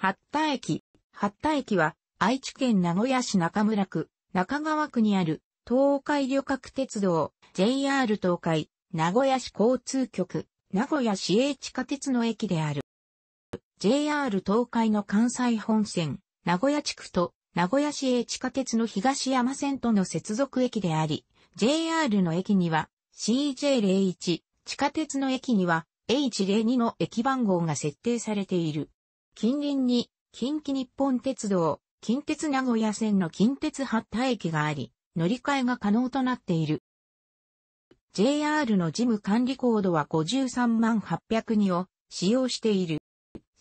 八田駅。八田駅は、愛知県名古屋市中村区、中川区にある、東海旅客鉄道、JR 東海、名古屋市交通局、名古屋市営地下鉄の駅である。JR 東海の関西本線、名古屋地区と、名古屋市営地下鉄の東山線との接続駅であり、JR の駅には CJ01、地下鉄の駅には H02 の駅番号が設定されている。近隣に近畿日本鉄道、近鉄名古屋線の近鉄八田駅があり、乗り換えが可能となっている。JR の事務管理コードは53万802を使用している。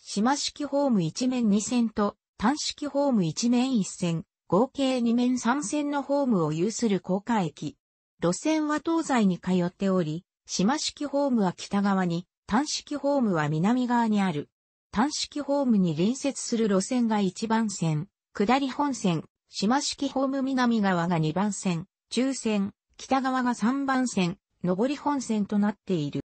島式ホーム1面2線と単式ホーム1面1線、合計2面3線のホームを有する高架駅。路線は東西に通っており、島式ホームは北側に、単式ホームは南側にある。単式ホームに隣接する路線が1番線、下り本線、島式ホーム南側が2番線、中線、北側が3番線、上り本線となっている。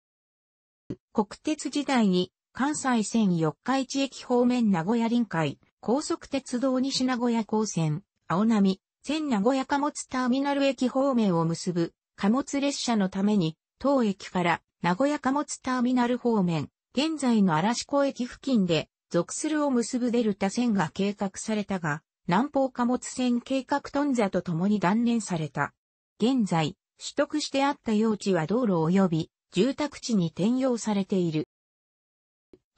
国鉄時代に関西線四日市駅方面名古屋臨海、高速鉄道西名古屋高線、青波、線名古屋貨物ターミナル駅方面を結ぶ貨物列車のために、当駅から名古屋貨物ターミナル方面、現在の嵐湖駅付近で、属するを結ぶデルタ線が計画されたが、南方貨物線計画頓挫とともに断念された。現在、取得してあった用地は道路及び住宅地に転用されている。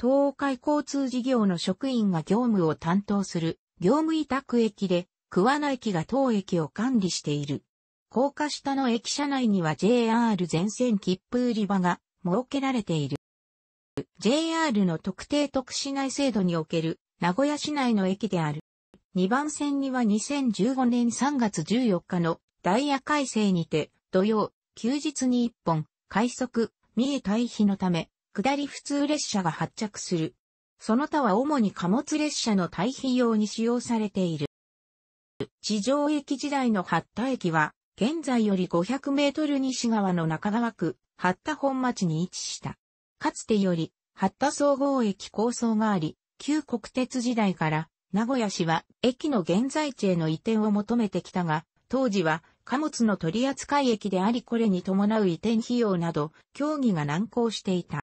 東海交通事業の職員が業務を担当する業務委託駅で、桑名駅が当駅を管理している。高架下の駅舎内には JR 全線切符売り場が設けられている。JR の特定特市内制度における名古屋市内の駅である。2番線には2015年3月14日のダイヤ改正にて土曜、休日に1本、快速、三重退避のため、下り普通列車が発着する。その他は主に貨物列車の退避用に使用されている。地上駅時代の八田駅は、現在より500メートル西側の中川区、八田本町に位置した。かつてより、八田総合駅構想があり、旧国鉄時代から名古屋市は駅の現在地への移転を求めてきたが、当時は貨物の取扱駅でありこれに伴う移転費用など、協議が難航していた。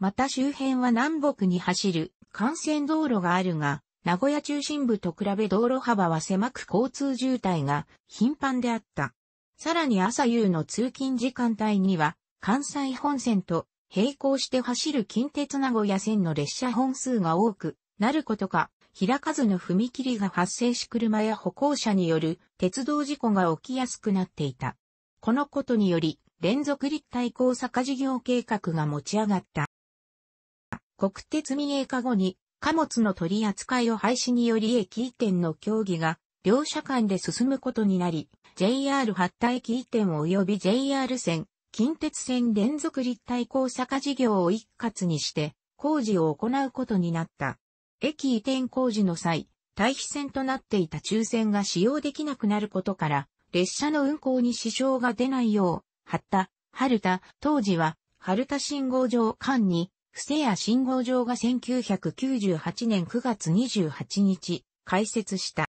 また周辺は南北に走る幹線道路があるが、名古屋中心部と比べ道路幅は狭く交通渋滞が頻繁であった。さらに朝夕の通勤時間帯には、関西本線と並行して走る近鉄名古屋線の列車本数が多くなることか、開かずの踏切が発生し車や歩行者による鉄道事故が起きやすくなっていた。このことにより、連続立体交差化事業計画が持ち上がった。国鉄民営化後に貨物の取り扱いを廃止により駅移転の協議が両社間で進むことになり、JR 発田駅移転及び JR 線近鉄線連続立体交差化事業を一括にして工事を行うことになった。駅移転工事の際、対比線となっていた抽選が使用できなくなることから、列車の運行に支障が出ないよう、張った、春田、当時は、春田信号場間に、布施谷信号場が1998年9月28日、開設した。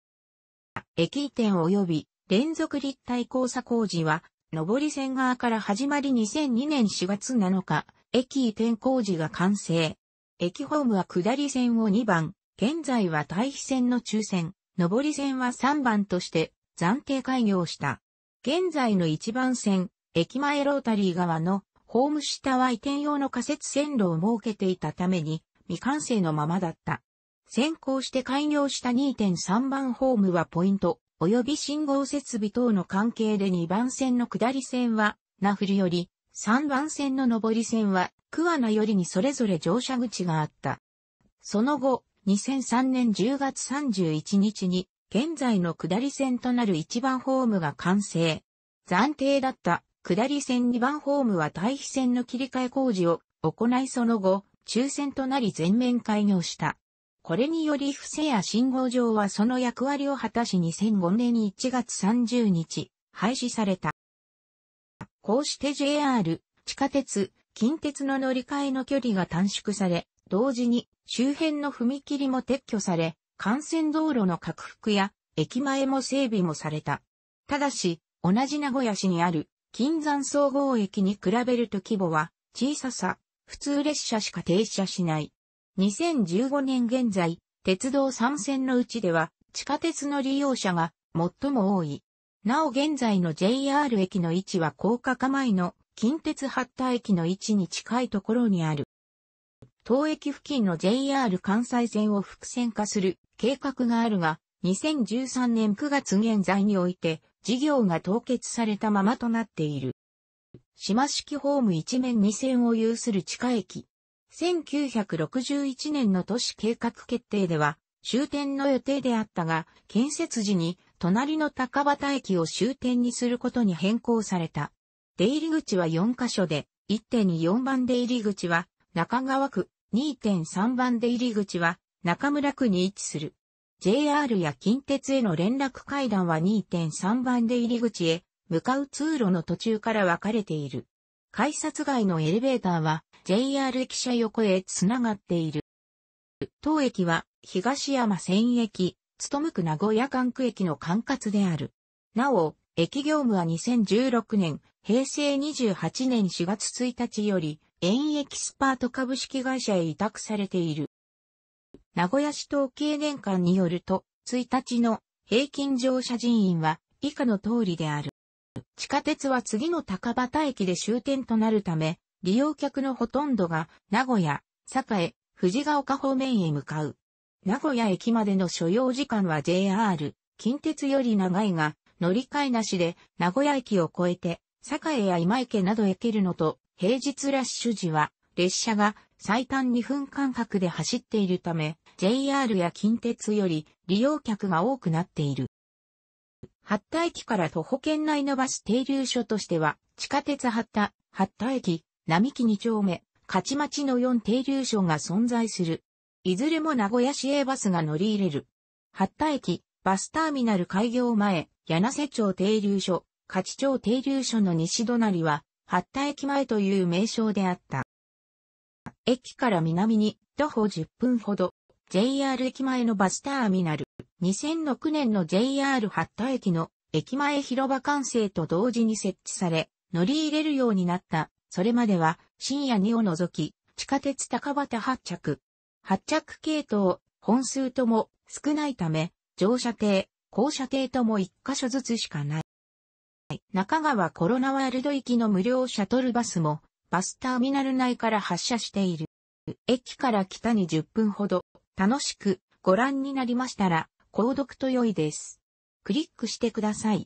駅移転及び連続立体交差工事は、上り線側から始まり2002年4月7日、駅移転工事が完成。駅ホームは下り線を2番、現在は対比線の中線、上り線は3番として暫定開業した。現在の1番線、駅前ロータリー側のホーム下は移転用の仮設線路を設けていたために未完成のままだった。先行して開業した2.3番ホームはポイント及び信号設備等の関係で2番線の下り線は、名振より、3番線の上り線は、桑名よりにそれぞれ乗車口があった。その後、2003年10月31日に、現在の下り線となる1番ホームが完成。暫定だった下り線2番ホームは対比線の切り替え工事を行いその後、抽選となり全面開業した。これにより伏せや信号上はその役割を果たし2005年1月30日、廃止された。こうして JR、地下鉄、近鉄の乗り換えの距離が短縮され、同時に周辺の踏切も撤去され、幹線道路の拡幅や駅前も整備もされた。ただし、同じ名古屋市にある金山総合駅に比べると規模は小ささ、普通列車しか停車しない2015年現在、鉄道3線のうちでは、地下鉄の利用者が最も多い。なお現在の JR 駅の位置は高架構えの近鉄八田駅の位置に近いところにある。当駅付近の JR 関西線を複線化する計画があるが、2013年9月現在において、事業が凍結されたままとなっている。島式ホーム一面二線を有する地下駅、1961年の都市計画決定では終点の予定であったが、建設時に隣の高畑駅を終点にすることに変更された。出入り口は4カ所で、1.24番出入り口は中川区、2.3番出入り口は中村区に位置する。JR や近鉄への連絡階段は2.3番出入り口へ向かう通路の途中から分かれている。改札外のエレベーターは JR 駅舎横へ繋がっている。当駅は東山線駅、む区名古屋管区駅の管轄である。なお、駅業務は2016年、平成28年4月1日より、円エキスパート株式会社へ委託されている。名古屋市統計年間によると、1日の平均乗車人員は以下の通りである。地下鉄は次の高畑駅で終点となるため、利用客のほとんどが名古屋、栄、藤ヶ丘方面へ向かう。名古屋駅までの所要時間は JR、近鉄より長いが、乗り換えなしで名古屋駅を越えて、栄や今池などへけるのと、平日ラッシュ時は、列車が最短2分間隔で走っているため、JR や近鉄より利用客が多くなっている。八田駅から徒歩圏内のバス停留所としては、地下鉄八田、八田駅、並木二丁目、勝町の四停留所が存在する。いずれも名古屋市営バスが乗り入れる。八田駅、バスターミナル開業前、柳瀬町停留所、勝町停留所の西隣は、八田駅前という名称であった。駅から南に徒歩10分ほど、JR 駅前のバスターミナル、2006年の JR 八田駅の駅前広場完成と同時に設置され、乗り入れるようになったそれまでは深夜2を除き、地下鉄高畑発着。発着系統、本数とも少ないため、乗車艇、降車艇とも1箇所ずつしかない。中川コロナワールド行きの無料シャトルバスも、バスターミナル内から発車している。駅から北に10分ほど、楽しくご覧になりましたら、購読と良いです。クリックしてください。